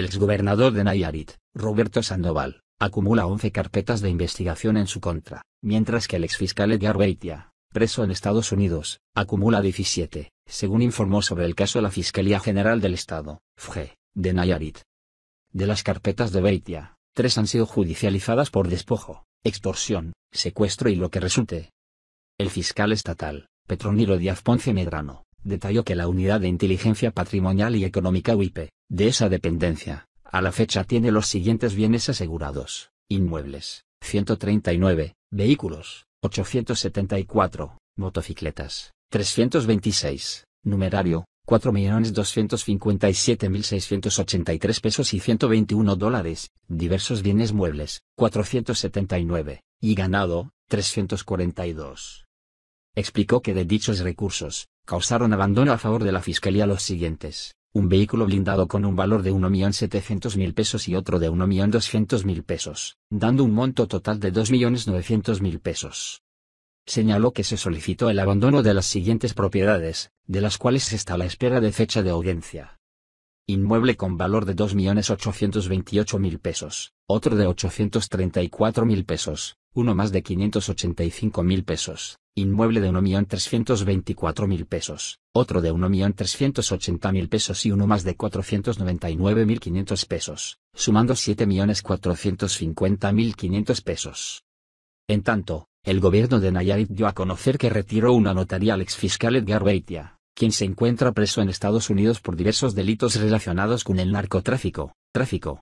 El exgobernador de Nayarit, Roberto Sandoval, acumula 11 carpetas de investigación en su contra, mientras que el exfiscal Edgar Beitia, preso en Estados Unidos, acumula 17, según informó sobre el caso la Fiscalía General del Estado, FGE, de Nayarit. De las carpetas de Beitia, tres han sido judicializadas por despojo, extorsión, secuestro y lo que resulte. El fiscal estatal, Petronilo Díaz Ponce Medrano, detalló que la Unidad de Inteligencia Patrimonial y Económica UIP, de esa dependencia. A la fecha tiene los siguientes bienes asegurados. Inmuebles, 139, vehículos, 874, motocicletas, 326, numerario, 4.257.683 pesos y 121 dólares, diversos bienes muebles, 479, y ganado, 342. Explicó que de dichos recursos, causaron abandono a favor de la Fiscalía los siguientes un vehículo blindado con un valor de 1.700.000 pesos y otro de 1.200.000 pesos, dando un monto total de 2.900.000 pesos. Señaló que se solicitó el abandono de las siguientes propiedades, de las cuales está a la espera de fecha de audiencia. Inmueble con valor de 2.828.000 pesos, otro de 834.000 pesos, uno más de 585 mil pesos, inmueble de 1.324.000 pesos, otro de 1.380.000 pesos y uno más de 499.500 pesos, sumando 7.450.500 pesos. En tanto, el gobierno de Nayarit dio a conocer que retiró una notaría al exfiscal Edgar Beitia, quien se encuentra preso en Estados Unidos por diversos delitos relacionados con el narcotráfico, tráfico,